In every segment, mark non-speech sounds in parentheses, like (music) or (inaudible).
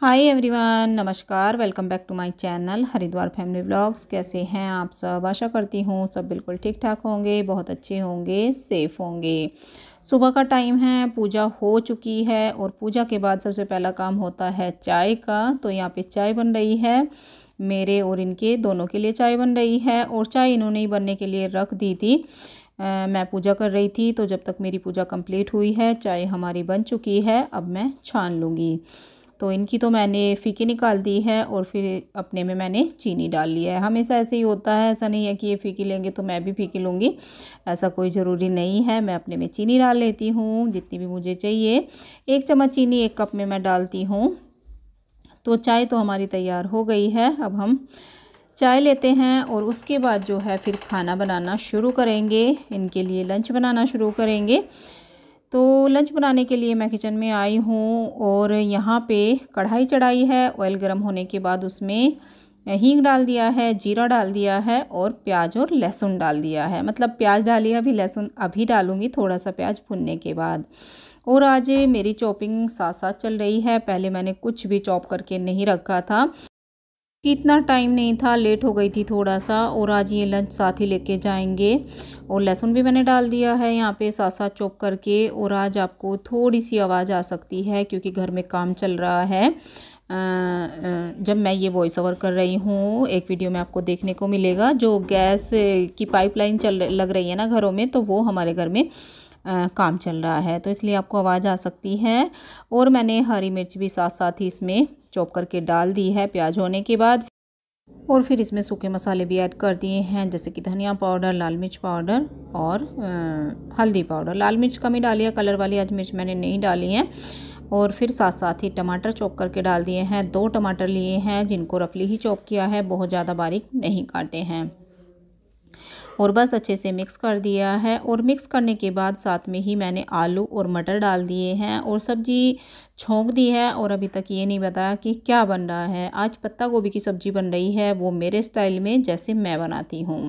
हाय everyone नमस्कार welcome back to my channel Haridwar family blogs कैसे हैं आप सब आशा करती हूँ सब बिल्कुल ठीक ठाक होंगे बहुत अच्छे होंगे सेफ़ होंगे सुबह का टाइम है पूजा हो चुकी है और पूजा के बाद सबसे पहला काम होता है चाय का तो यहाँ पे चाय बन रही है मेरे और इनके दोनों के लिए चाय बन रही है और चाय इन्होंने ही बनने के लिए रख दी थी आ, मैं पूजा कर रही थी तो जब तक मेरी पूजा कंप्लीट हुई है चाय हमारी बन चुकी है अब मैं छान लूँगी तो इनकी तो मैंने फीकी निकाल दी है और फिर अपने में मैंने चीनी डाल लिया है हमेशा ऐसे ही होता है ऐसा नहीं है कि ये फीकी लेंगे तो मैं भी फीकी लूँगी ऐसा कोई ज़रूरी नहीं है मैं अपने में चीनी डाल लेती हूँ जितनी भी मुझे चाहिए एक चम्मच चीनी एक कप में मैं डालती हूँ तो चाय तो हमारी तैयार हो गई है अब हम चाय लेते हैं और उसके बाद जो है फिर खाना बनाना शुरू करेंगे इनके लिए लंच बनाना शुरू करेंगे तो लंच बनाने के लिए मैं किचन में आई हूँ और यहाँ पे कढ़ाई चढ़ाई है ऑयल गर्म होने के बाद उसमें हींग डाल दिया है जीरा डाल दिया है और प्याज और लहसुन डाल दिया है मतलब प्याज डाली अभी लहसुन अभी डालूँगी थोड़ा सा प्याज भुनने के बाद और आज मेरी चॉपिंग साथ साथ चल रही है पहले मैंने कुछ भी चॉप करके नहीं रखा था कि इतना टाइम नहीं था लेट हो गई थी थोड़ा सा और आज ये लंच साथ ही लेके जाएंगे और लहसुन भी मैंने डाल दिया है यहाँ पे साथ साथ चॉप करके और आज आपको थोड़ी सी आवाज़ आ सकती है क्योंकि घर में काम चल रहा है जब मैं ये वॉइस ओवर कर रही हूँ एक वीडियो में आपको देखने को मिलेगा जो गैस की पाइपलाइन चल लग रही है ना घरों में तो वो हमारे घर में आ, काम चल रहा है तो इसलिए आपको आवाज़ आ सकती है और मैंने हरी मिर्च भी साथ साथ ही इसमें चॉप करके डाल दी है प्याज होने के बाद और फिर इसमें सूखे मसाले भी ऐड कर दिए हैं जैसे कि धनिया पाउडर लाल मिर्च पाउडर और हल्दी पाउडर लाल मिर्च कम ही डाली है कलर वाली आज मिर्च मैंने नहीं डाली है और फिर साथ साथ ही टमाटर चॉप करके डाल दिए हैं दो टमाटर लिए हैं जिनको रफली ही चॉप किया है बहुत ज़्यादा बारीक नहीं काटे हैं और बस अच्छे से मिक्स कर दिया है और मिक्स करने के बाद साथ में ही मैंने आलू और मटर डाल दिए हैं और सब्ज़ी छोंक दी है और अभी तक ये नहीं बताया कि क्या बन रहा है आज पत्ता गोभी की सब्ज़ी बन रही है वो मेरे स्टाइल में जैसे मैं बनाती हूँ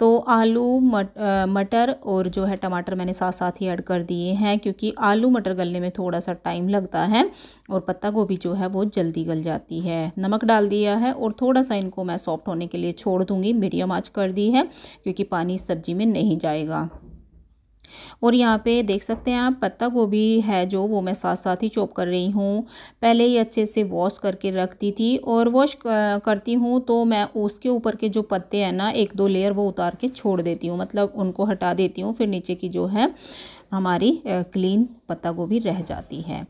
तो आलू मट मटर और जो है टमाटर मैंने साथ साथ ही ऐड कर दिए हैं क्योंकि आलू मटर गलने में थोड़ा सा टाइम लगता है और पत्ता गोभी जो है वो जल्दी गल जाती है नमक डाल दिया है और थोड़ा सा इनको मैं सॉफ्ट होने के लिए छोड़ दूँगी मीडियम आँच कर दी है क्योंकि पानी सब्जी में नहीं जाएगा और यहाँ पे देख सकते हैं आप पत्ता गोभी है जो वो मैं साथ साथ ही चॉप कर रही हूँ पहले ही अच्छे से वॉश करके रखती थी और वॉश करती हूँ तो मैं उसके ऊपर के जो पत्ते हैं ना एक दो लेयर वो उतार के छोड़ देती हूँ मतलब उनको हटा देती हूँ फिर नीचे की जो है हमारी क्लीन पत्ता गोभी रह जाती है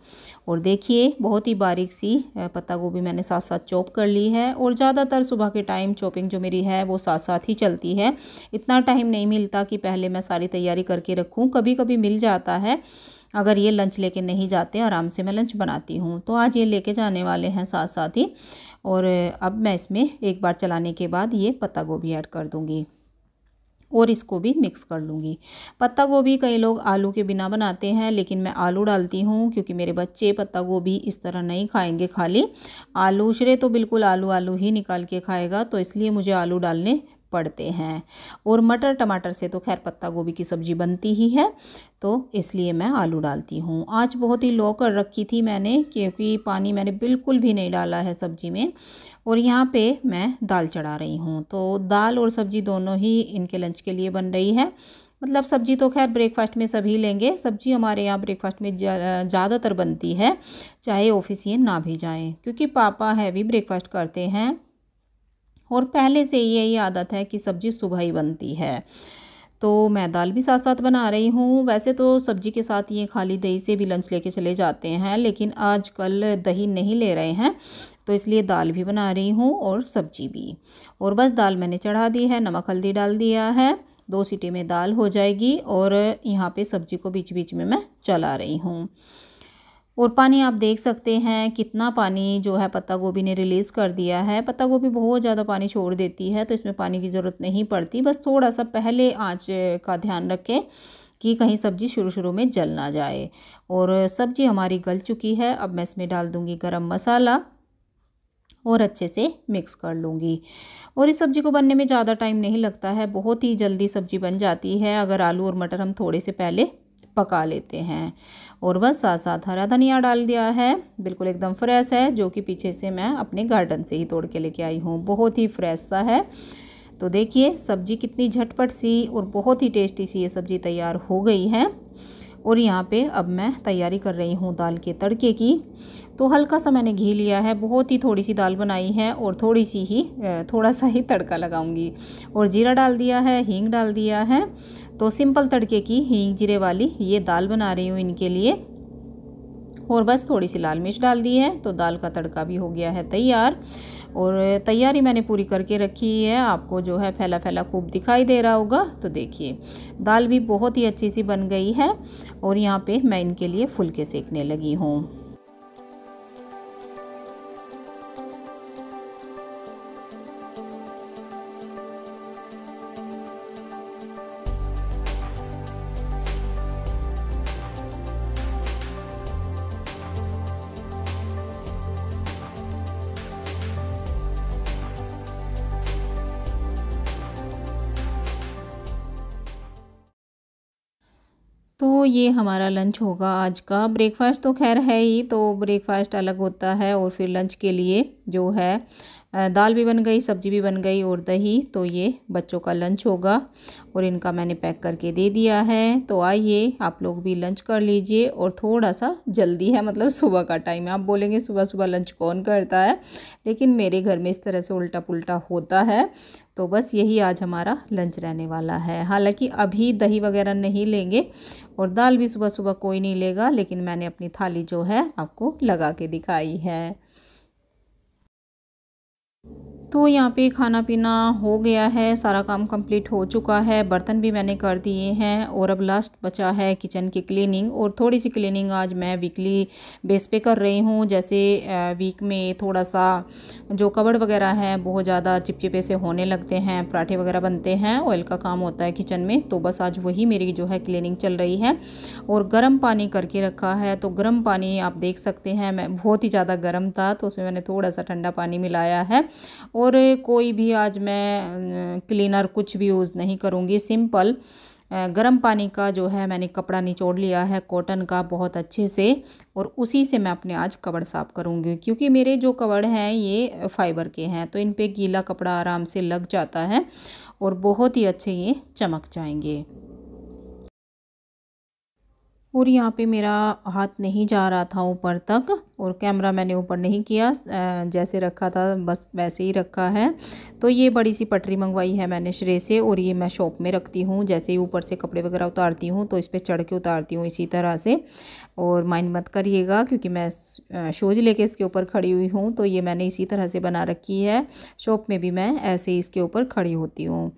और देखिए बहुत ही बारीक सी पत्ता गोभी मैंने साथ साथ चॉप कर ली है और ज़्यादातर सुबह के टाइम चॉपिंग जो मेरी है वो साथ साथ ही चलती है इतना टाइम नहीं मिलता कि पहले मैं सारी तैयारी करके रखूँ कभी कभी मिल जाता है अगर ये लंच लेके नहीं जाते आराम से मैं लंच बनाती हूँ तो आज ये लेके जाने वाले हैं साथ साथ ही और अब मैं इसमें एक बार चलाने के बाद ये पत्ता गोभी ऐड कर दूँगी और इसको भी मिक्स कर लूँगी पत्ता गोभी कई लोग आलू के बिना बनाते हैं लेकिन मैं आलू डालती हूँ क्योंकि मेरे बच्चे पत्ता गोभी इस तरह नहीं खाएंगे खाली आलू श्रे तो बिल्कुल आलू आलू ही निकाल के खाएगा तो इसलिए मुझे आलू डालने पड़ते हैं और मटर टमाटर से तो खैर पत्ता गोभी की सब्ज़ी बनती ही है तो इसलिए मैं आलू डालती हूँ आज बहुत ही लो कर रखी थी मैंने क्योंकि पानी मैंने बिल्कुल भी नहीं डाला है सब्ज़ी में और यहाँ पे मैं दाल चढ़ा रही हूँ तो दाल और सब्ज़ी दोनों ही इनके लंच के लिए बन रही है मतलब सब्जी तो खैर ब्रेकफास्ट में सभी लेंगे सब्जी हमारे यहाँ ब्रेकफास्ट में ज़्यादातर बनती है चाहे ये ना भी जाएँ क्योंकि पापा हैवी ब्रेकफास्ट करते हैं और पहले से ही यही आदत है कि सब्ज़ी सुबह ही बनती है तो मैं दाल भी साथ साथ बना रही हूँ वैसे तो सब्ज़ी के साथ ये खाली दही से भी लंच लेके चले जाते हैं लेकिन आजकल दही नहीं ले रहे हैं तो इसलिए दाल भी बना रही हूँ और सब्ज़ी भी और बस दाल मैंने चढ़ा दी है नमक हल्दी डाल दिया है दो सीटी में दाल हो जाएगी और यहाँ पे सब्ज़ी को बीच बीच में मैं चला रही हूँ और पानी आप देख सकते हैं कितना पानी जो है पत्ता गोभी ने रिलीज़ कर दिया है पत्ता गोभी बहुत ज़्यादा पानी छोड़ देती है तो इसमें पानी की ज़रूरत नहीं पड़ती बस थोड़ा सा पहले आँच का ध्यान रखें कि कहीं सब्ज़ी शुरू शुरू में जल ना जाए और सब्ज़ी हमारी गल चुकी है अब मैं इसमें डाल दूँगी गरम मसाला और अच्छे से मिक्स कर लूँगी और इस सब्ज़ी को बनने में ज़्यादा टाइम नहीं लगता है बहुत ही जल्दी सब्ज़ी बन जाती है अगर आलू और मटर हम थोड़े से पहले पका लेते हैं और बस साथ साथ हरा धनिया डाल दिया है बिल्कुल एकदम फ्रेश है जो कि पीछे से मैं अपने गार्डन से ही तोड़ के लेके आई हूँ बहुत ही फ्रेश सा है तो देखिए सब्ज़ी कितनी झटपट सी और बहुत ही टेस्टी सी ये सब्ज़ी तैयार हो गई है और यहाँ पे अब मैं तैयारी कर रही हूँ दाल के तड़के की तो हल्का सा मैंने घी लिया है बहुत ही थोड़ी सी दाल बनाई है और थोड़ी सी ही थोड़ा सा ही तड़का लगाऊंगी और जीरा डाल दिया है हींग डाल दिया है तो सिंपल तड़के की हींग जीरे वाली ये दाल बना रही हूँ इनके लिए और बस थोड़ी सी लाल मिर्च डाल दी है तो दाल का तड़का भी हो गया है तैयार और तैयारी मैंने पूरी करके रखी है आपको जो है फैला फैला खूब दिखाई दे रहा होगा तो देखिए दाल भी बहुत ही अच्छी सी बन गई है और यहाँ पे मैं इनके लिए फुलके सेकने लगी हूँ ये हमारा लंच होगा आज का ब्रेकफास्ट तो खैर है ही तो ब्रेकफास्ट अलग होता है और फिर लंच के लिए जो है दाल भी बन गई सब्जी भी बन गई और दही तो ये बच्चों का लंच होगा और इनका मैंने पैक करके दे दिया है तो आइए आप लोग भी लंच कर लीजिए और थोड़ा सा जल्दी है मतलब सुबह का टाइम है आप बोलेंगे सुबह सुबह लंच कौन करता है लेकिन मेरे घर में इस तरह से उल्टा पुल्टा होता है तो बस यही आज हमारा लंच रहने वाला है हालांकि अभी दही वगैरह नहीं लेंगे और दाल भी सुबह सुबह कोई नहीं लेगा लेकिन मैंने अपनी थाली जो है आपको लगा के दिखाई है तो यहाँ पे खाना पीना हो गया है सारा काम कंप्लीट हो चुका है बर्तन भी मैंने कर दिए हैं और अब लास्ट बचा है किचन की क्लीनिंग और थोड़ी सी क्लीनिंग आज मैं वीकली बेस पे कर रही हूँ जैसे वीक में थोड़ा सा जो कबड़ वगैरह है बहुत ज़्यादा चिपचिपे से होने लगते हैं पराठे वगैरह बनते हैं ऑयल का काम होता है किचन में तो बस आज वही मेरी जो है क्लिनिंग चल रही है और गर्म पानी करके रखा है तो गर्म पानी आप देख सकते हैं मैं बहुत ही ज़्यादा गर्म था तो उसमें मैंने थोड़ा सा ठंडा पानी मिलाया है और कोई भी आज मैं क्लीनर कुछ भी यूज़ नहीं करूँगी सिंपल गर्म पानी का जो है मैंने कपड़ा निचोड़ लिया है कॉटन का बहुत अच्छे से और उसी से मैं अपने आज कवड़ साफ़ करूँगी क्योंकि मेरे जो कवड़ हैं ये फाइबर के हैं तो इन पर गीला कपड़ा आराम से लग जाता है और बहुत ही अच्छे ये चमक जाएंगे और यहाँ पे मेरा हाथ नहीं जा रहा था ऊपर तक और कैमरा मैंने ऊपर नहीं किया जैसे रखा था बस वैसे ही रखा है तो ये बड़ी सी पटरी मंगवाई है मैंने श्रे से और ये मैं शॉप में रखती हूँ जैसे ही ऊपर से कपड़े वगैरह उतारती हूँ तो इस पर चढ़ के उतारती हूँ इसी तरह से और माइंड मत करिएगा क्योंकि मैं शोज लेके इसके ऊपर खड़ी हुई हूँ तो ये मैंने इसी तरह से बना रखी है शॉप में भी मैं ऐसे ही इसके ऊपर खड़ी होती हूँ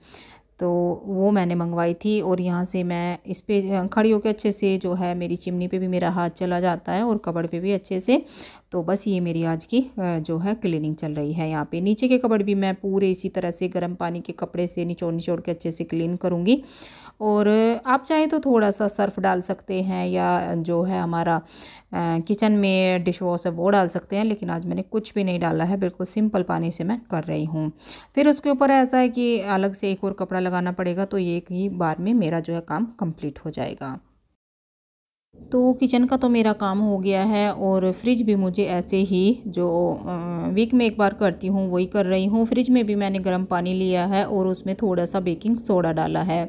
तो वो मैंने मंगवाई थी और यहाँ से मैं इस पर खड़ी होकर अच्छे से जो है मेरी चिमनी पे भी मेरा हाथ चला जाता है और कबड़ पे भी अच्छे से तो बस ये मेरी आज की जो है क्लीनिंग चल रही है यहाँ पे नीचे के कबड़ भी मैं पूरे इसी तरह से गर्म पानी के कपड़े से निचोड़ निचोड़ के अच्छे से क्लीन करूँगी और आप चाहें तो थोड़ा सा सर्फ़ डाल सकते हैं या जो है हमारा किचन में डिश वॉश है वो डाल सकते हैं लेकिन आज मैंने कुछ भी नहीं डाला है बिल्कुल सिंपल पानी से मैं कर रही हूँ फिर उसके ऊपर ऐसा है कि अलग से एक और कपड़ा लगाना पड़ेगा तो एक ही बार में मेरा जो है काम कम्प्लीट हो जाएगा तो किचन का तो मेरा काम हो गया है और फ्रिज भी मुझे ऐसे ही जो वीक में एक बार करती हूँ वही कर रही हूँ फ्रिज में भी मैंने गर्म पानी लिया है और उसमें थोड़ा सा बेकिंग सोडा डाला है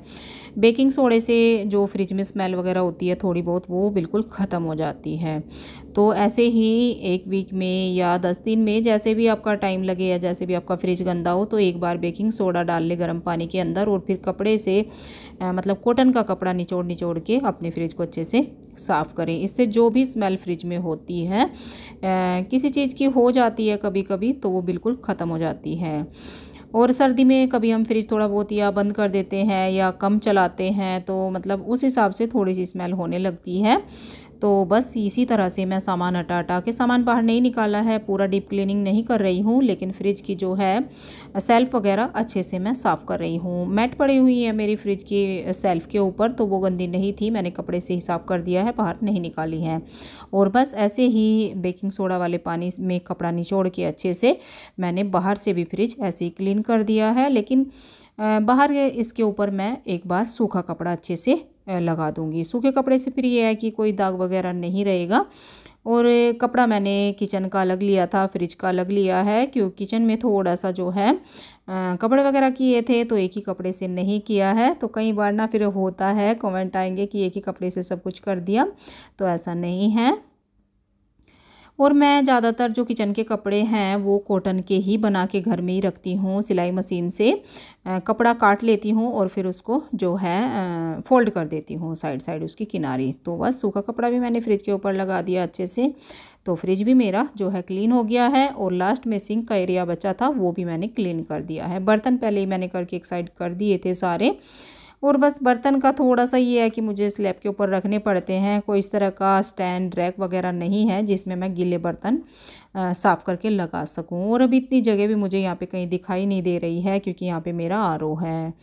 बेकिंग सोडे से जो फ्रिज में स्मेल वगैरह होती है थोड़ी बहुत वो बिल्कुल ख़त्म हो जाती है तो ऐसे ही एक वीक में या दस दिन में जैसे भी आपका टाइम लगे या जैसे भी आपका फ्रिज गंदा हो तो एक बार बेकिंग सोडा डाल ले गर्म पानी के अंदर और फिर कपड़े से मतलब कॉटन का कपड़ा निचोड़ निचोड़ के अपने फ्रिज को अच्छे से साफ़ करें इससे जो भी स्मेल फ्रिज में होती है किसी चीज़ की हो जाती है कभी कभी तो वो बिल्कुल ख़त्म हो जाती है और सर्दी में कभी हम फ्रिज थोड़ा बहुत या बंद कर देते हैं या कम चलाते हैं तो मतलब उस हिसाब से थोड़ी सी स्मेल होने लगती है तो बस इसी तरह से मैं सामान हटा हटा के सामान बाहर नहीं निकाला है पूरा डीप क्लीनिंग नहीं कर रही हूँ लेकिन फ्रिज की जो है सेल्फ़ वगैरह अच्छे से मैं साफ़ कर रही हूँ मैट पड़ी हुई है मेरी फ्रिज की सेल्फ़ के ऊपर तो वो गंदी नहीं थी मैंने कपड़े से ही साफ़ कर दिया है बाहर नहीं निकाली है और बस ऐसे ही बेकिंग सोडा वाले पानी में कपड़ा निचोड़ के अच्छे से मैंने बाहर से भी फ्रिज ऐसे ही क्लीन कर दिया है लेकिन बाहर इसके ऊपर मैं एक बार सूखा कपड़ा अच्छे से लगा दूँगी सूखे कपड़े से फिर ये है कि कोई दाग वगैरह नहीं रहेगा और कपड़ा मैंने किचन का अलग लिया था फ्रिज का अलग लिया है क्योंकि किचन में थोड़ा सा जो है कपड़े वगैरह किए थे तो एक ही कपड़े से नहीं किया है तो कई बार ना फिर होता है कमेंट आएंगे कि एक ही कपड़े से सब कुछ कर दिया तो ऐसा नहीं है और मैं ज़्यादातर जो किचन के कपड़े हैं वो कॉटन के ही बना के घर में ही रखती हूँ सिलाई मशीन से कपड़ा काट लेती हूँ और फिर उसको जो है फोल्ड कर देती हूँ साइड साइड उसकी किनारे तो बस सूखा कपड़ा भी मैंने फ्रिज के ऊपर लगा दिया अच्छे से तो फ्रिज भी मेरा जो है क्लीन हो गया है और लास्ट में सिंक का एरिया बचा था वो भी मैंने क्लीन कर दिया है बर्तन पहले ही मैंने करके एक साइड कर दिए थे सारे और बस बर्तन का थोड़ा सा ये है कि मुझे स्लैब के ऊपर रखने पड़ते हैं कोई इस तरह का स्टैंड रैक वगैरह नहीं है जिसमें मैं गीले बर्तन साफ़ करके लगा सकूं और अभी इतनी जगह भी मुझे यहाँ पे कहीं दिखाई नहीं दे रही है क्योंकि यहाँ पे मेरा आर है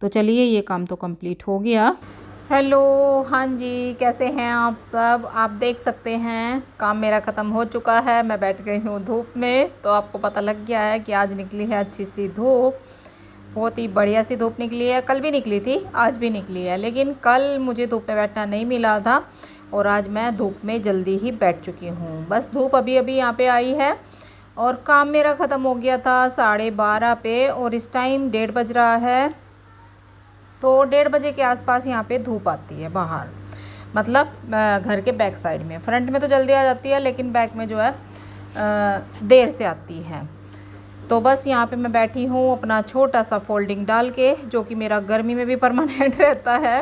तो चलिए ये काम तो कंप्लीट हो गया हेलो हाँ जी कैसे हैं आप सब आप देख सकते हैं काम मेरा ख़त्म हो चुका है मैं बैठ गई हूँ धूप में तो आपको पता लग गया है कि आज निकली है अच्छी सी धूप बहुत ही बढ़िया सी धूप निकली है कल भी निकली थी आज भी निकली है लेकिन कल मुझे धूप में बैठना नहीं मिला था और आज मैं धूप में जल्दी ही बैठ चुकी हूँ बस धूप अभी अभी यहाँ पे आई है और काम मेरा ख़त्म हो गया था साढ़े बारह पे और इस टाइम डेढ़ बज रहा है तो डेढ़ बजे के आसपास यहाँ पे धूप आती है बाहर मतलब घर के बैक साइड में फ्रंट में तो जल्दी आ जाती है लेकिन बैक में जो है देर से आती है तो बस यहाँ पे मैं बैठी हूँ अपना छोटा सा फोल्डिंग डाल के जो कि मेरा गर्मी में भी परमानेंट (laughs) रहता है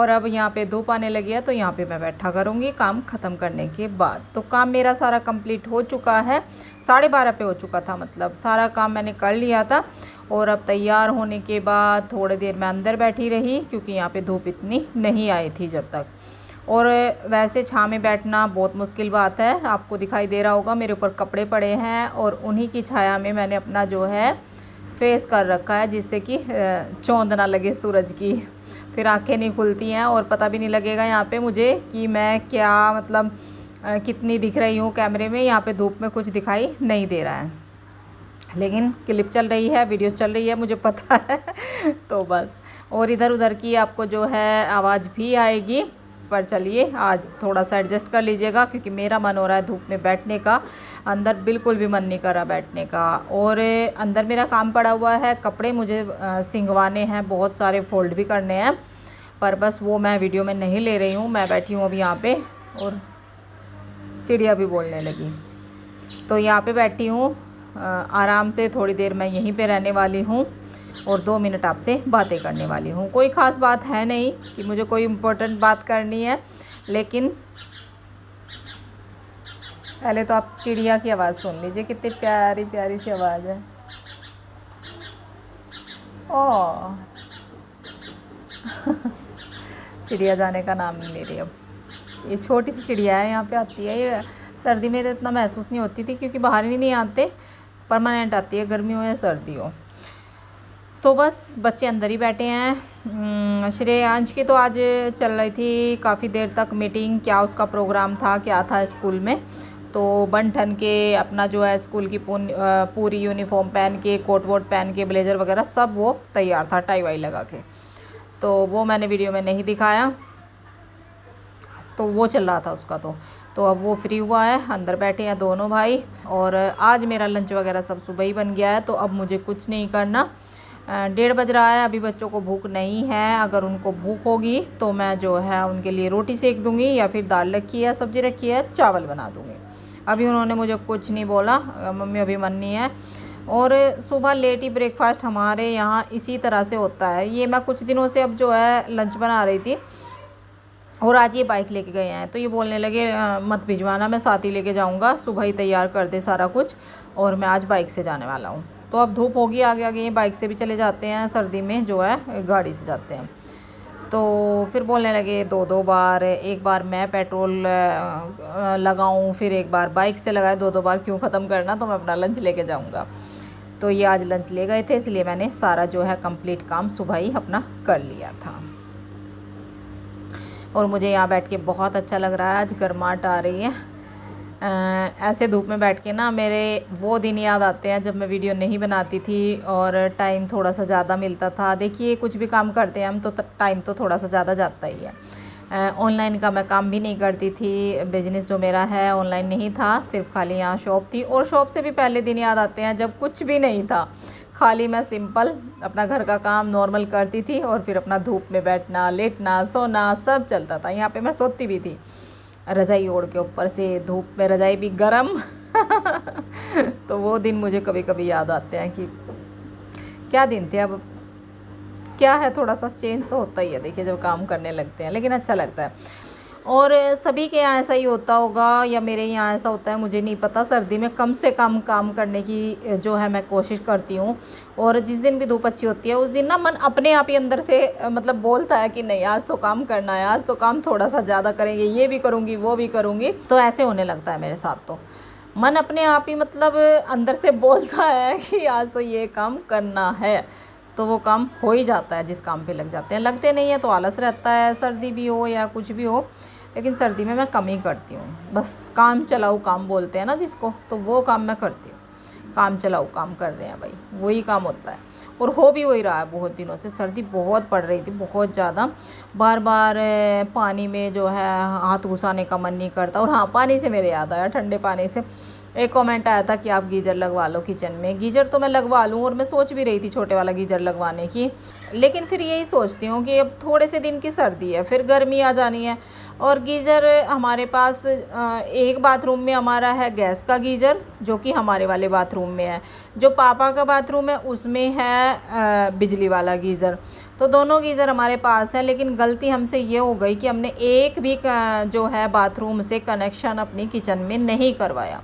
और अब यहाँ पे धूप आने लगी है तो यहाँ पे मैं बैठा करूँगी काम ख़त्म करने के बाद तो काम मेरा सारा कंप्लीट हो चुका है साढ़े बारह पे हो चुका था मतलब सारा काम मैंने कर लिया था और अब तैयार होने के बाद थोड़ी देर मैं अंदर बैठी रही क्योंकि यहाँ पर धूप इतनी नहीं आई थी जब तक और वैसे छाँ में बैठना बहुत मुश्किल बात है आपको दिखाई दे रहा होगा मेरे ऊपर कपड़े पड़े हैं और उन्हीं की छाया में मैंने अपना जो है फेस कर रखा है जिससे कि चौंद ना लगे सूरज की फिर आंखें नहीं खुलती हैं और पता भी नहीं लगेगा यहाँ पे मुझे कि मैं क्या मतलब कितनी दिख रही हूँ कैमरे में यहाँ पे धूप में कुछ दिखाई नहीं दे रहा है लेकिन क्लिप चल रही है वीडियो चल रही है मुझे पता है (laughs) तो बस और इधर उधर की आपको जो है आवाज़ भी आएगी पर चलिए आज थोड़ा सा एडजस्ट कर लीजिएगा क्योंकि मेरा मन हो रहा है धूप में बैठने का अंदर बिल्कुल भी मन नहीं कर रहा बैठने का और अंदर मेरा काम पड़ा हुआ है कपड़े मुझे सिंगवाने हैं बहुत सारे फोल्ड भी करने हैं पर बस वो मैं वीडियो में नहीं ले रही हूँ मैं बैठी हूँ अभी यहाँ पर और चिड़िया भी बोलने लगी तो यहाँ पर बैठी हूँ आराम से थोड़ी देर मैं यहीं पर रहने वाली हूँ और दो मिनट आपसे बातें करने वाली हूँ कोई ख़ास बात है नहीं कि मुझे कोई इम्पोर्टेंट बात करनी है लेकिन पहले तो आप चिड़िया की आवाज़ सुन लीजिए कितनी प्यारी प्यारी सी आवाज़ है ओ (laughs) चिड़िया जाने का नाम नहीं ले रही अब ये छोटी सी चिड़िया है यहाँ पे आती है ये सर्दी में तो इतना महसूस नहीं होती थी क्योंकि बाहर ही नहीं आते परमानेंट आती है गर्मी हो या सर्दी हो तो बस बच्चे अंदर ही बैठे हैं हम्म, श्रेयांश की तो आज चल रही थी काफ़ी देर तक मीटिंग क्या उसका प्रोग्राम था क्या था स्कूल में तो बन ठन के अपना जो है स्कूल की पूरी यूनिफॉर्म पहन के कोट वोट पहन के ब्लेज़र वगैरह सब वो तैयार था टाई वाई लगा के तो वो मैंने वीडियो में नहीं दिखाया तो वो चल रहा था उसका तो तो अब वो फ्री हुआ है अंदर बैठे हैं दोनों भाई और आज मेरा लंच वगैरह सब सुबह ही बन गया है तो अब मुझे कुछ नहीं करना डेढ़ बज रहा है अभी बच्चों को भूख नहीं है अगर उनको भूख होगी तो मैं जो है उनके लिए रोटी सेक दूँगी या फिर दाल रखी है सब्ज़ी रखी है चावल बना दूँगी अभी उन्होंने मुझे कुछ नहीं बोला मम्मी अभी मन नहीं है और सुबह लेट ही ब्रेकफास्ट हमारे यहाँ इसी तरह से होता है ये मैं कुछ दिनों से अब जो है लंच बना रही थी और आज ये बाइक लेके गए हैं तो ये बोलने लगे आ, मत भिजवाना मैं साथ ही लेके जाऊँगा सुबह ही तैयार कर दे सारा कुछ और मैं आज बाइक से जाने वाला हूँ तो अब धूप होगी आगे आगे ये बाइक से भी चले जाते हैं सर्दी में जो है गाड़ी से जाते हैं तो फिर बोलने लगे दो दो बार एक बार मैं पेट्रोल लगाऊं फिर एक बार बाइक से लगाए दो दो बार क्यों ख़त्म करना तो मैं अपना लंच लेके जाऊंगा तो ये आज लंच ले गए थे इसलिए मैंने सारा जो है कंप्लीट काम सुबह ही अपना कर लिया था और मुझे यहाँ बैठ के बहुत अच्छा लग रहा है आज गर्माहट आ रही है ऐसे धूप में बैठ के ना मेरे वो दिन याद आते हैं जब मैं वीडियो नहीं बनाती थी और टाइम थोड़ा सा ज़्यादा मिलता था देखिए कुछ भी काम करते हैं हम तो टाइम तो थोड़ा सा ज़्यादा जाता ही है ऑनलाइन का मैं काम भी नहीं करती थी बिजनेस जो मेरा है ऑनलाइन नहीं था सिर्फ खाली यहाँ शॉप थी और शॉप से भी पहले दिन याद आते हैं जब कुछ भी नहीं था खाली मैं सिंपल अपना घर का काम नॉर्मल करती थी और फिर अपना धूप में बैठना लेटना सोना सब चलता था यहाँ पे मैं सोती भी थी रजाई ओढ़ के ऊपर से धूप में रजाई भी गर्म (laughs) तो वो दिन मुझे कभी कभी याद आते हैं कि क्या दिन थे अब क्या है थोड़ा सा चेंज तो होता ही है देखिए जब काम करने लगते हैं लेकिन अच्छा लगता है और सभी के यहाँ ऐसा ही होता होगा या मेरे यहाँ ऐसा होता है मुझे नहीं पता सर्दी में कम से कम काम करने की जो है मैं कोशिश करती हूँ और जिस दिन भी धूप अच्छी होती है उस दिन ना मन अपने आप ही अंदर से मतलब बोलता है कि नहीं आज तो काम करना है आज तो काम थोड़ा सा ज़्यादा करेंगे ये भी करूँगी वो भी करूँगी तो ऐसे होने लगता है मेरे साथ तो मन अपने आप ही मतलब अंदर से बोलता है कि आज तो ये काम करना है तो वो काम हो ही जाता है जिस काम पे लग जाते हैं लगते नहीं है तो आलस रहता है सर्दी भी हो या कुछ भी हो लेकिन सर्दी में मैं कम ही करती हूँ बस काम चलाऊ काम बोलते हैं ना जिसको तो वो काम मैं करती हूँ काम चलाऊ काम कर रहे हैं भाई वही काम होता है और हो भी वही रहा है बहुत दिनों से सर्दी बहुत पड़ रही थी बहुत ज़्यादा बार बार पानी में जो है हाथ घुसाने का मन नहीं करता और हाँ पानी से मेरे याद आया ठंडे पानी से एक कमेंट आया था कि आप गीजर लगवा लो किचन में गीजर तो मैं लगवा लूँ और मैं सोच भी रही थी छोटे वाला गीजर लगवाने की लेकिन फिर यही सोचती हूँ कि अब थोड़े से दिन की सर्दी है फिर गर्मी आ जानी है और गीज़र हमारे पास एक बाथरूम में हमारा है गैस का गीज़र जो कि हमारे वाले बाथरूम में है जो पापा का बाथरूम है उसमें है बिजली वाला गीज़र तो दोनों गीज़र हमारे पास है लेकिन गलती हमसे ये हो गई कि हमने एक भी जो है बाथरूम से कनेक्शन अपनी किचन में नहीं करवाया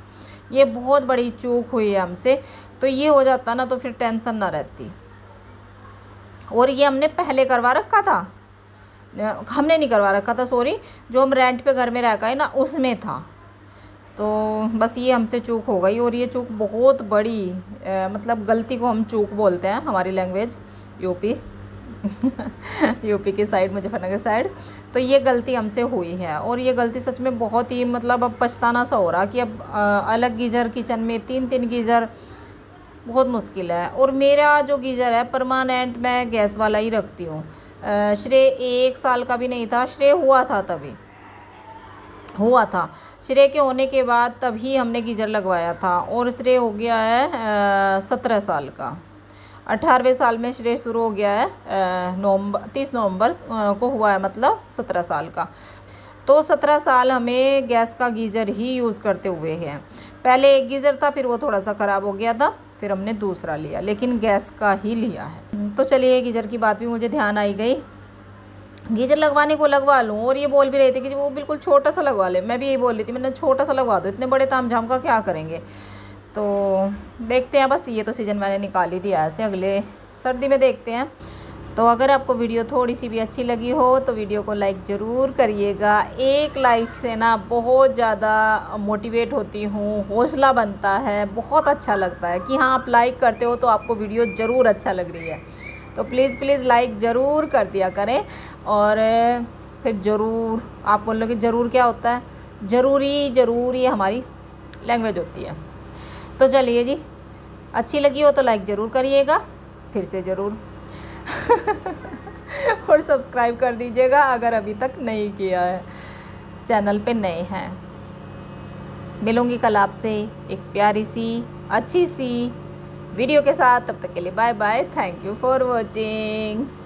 ये बहुत बड़ी चूक हुई है हमसे तो ये हो जाता ना तो फिर टेंसन ना रहती और ये हमने पहले करवा रखा था हमने नहीं करवा रखा था सॉरी जो हम रेंट पे घर में रह गए ना उसमें था तो बस ये हमसे चूक हो गई और ये चूक बहुत बड़ी आ, मतलब गलती को हम चूक बोलते हैं हमारी लैंग्वेज यूपी यूपी की साइड मुजफ्फरनगर साइड तो ये गलती हमसे हुई है और ये गलती सच में बहुत ही मतलब अब पछताना सा हो रहा कि अब अलग गीज़र किचन में तीन तीन गीज़र बहुत मुश्किल है और मेरा जो गीज़र है परमानेंट मैं गैस वाला ही रखती हूँ श्रेय एक साल का भी नहीं था श्रेय हुआ था तभी हुआ था श्रेय के होने के बाद तभी हमने गीज़र लगवाया था और श्रेय हो गया है सत्रह साल का अठारहवें साल में श्रेय शुरू हो गया है नवंबर तीस नवंबर को हुआ है मतलब सत्रह साल का तो सत्रह साल हमें गैस का गीज़र ही यूज़ करते हुए हैं पहले एक गीज़र था फिर वो थोड़ा सा ख़राब हो गया था फिर हमने दूसरा लिया लेकिन गैस का ही लिया है तो चलिए गीजर की बात भी मुझे ध्यान आई गई गीजर लगवाने को लगवा लूँ और ये बोल भी रहे थे कि वो बिल्कुल छोटा सा लगवा ले मैं भी यही बोल रही थी मैंने छोटा सा लगवा दो इतने बड़े ताम झाम का क्या करेंगे तो देखते हैं बस ये तो सीज़न मैंने निकाल ही दिया ऐसे अगले सर्दी में देखते हैं तो अगर आपको वीडियो थोड़ी सी भी अच्छी लगी हो तो वीडियो को लाइक ज़रूर करिएगा एक लाइक से ना बहुत ज़्यादा मोटिवेट होती हूँ हौसला बनता है बहुत अच्छा लगता है कि हाँ आप लाइक करते हो तो आपको वीडियो ज़रूर अच्छा लग रही है तो प्लीज़ प्लीज़ लाइक ज़रूर कर दिया करें और फिर ज़रूर आप बोल लोगे ज़रूर क्या होता है ज़रूरी ज़रूरी हमारी लैंग्वेज होती है तो चलिए जी अच्छी लगी हो तो लाइक ज़रूर करिएगा फिर से ज़रूर (laughs) और सब्सक्राइब कर दीजिएगा अगर अभी तक नहीं किया है चैनल पे नए हैं मिलूंगी कल आपसे एक प्यारी सी अच्छी सी वीडियो के साथ तब तक के लिए bye bye thank you for watching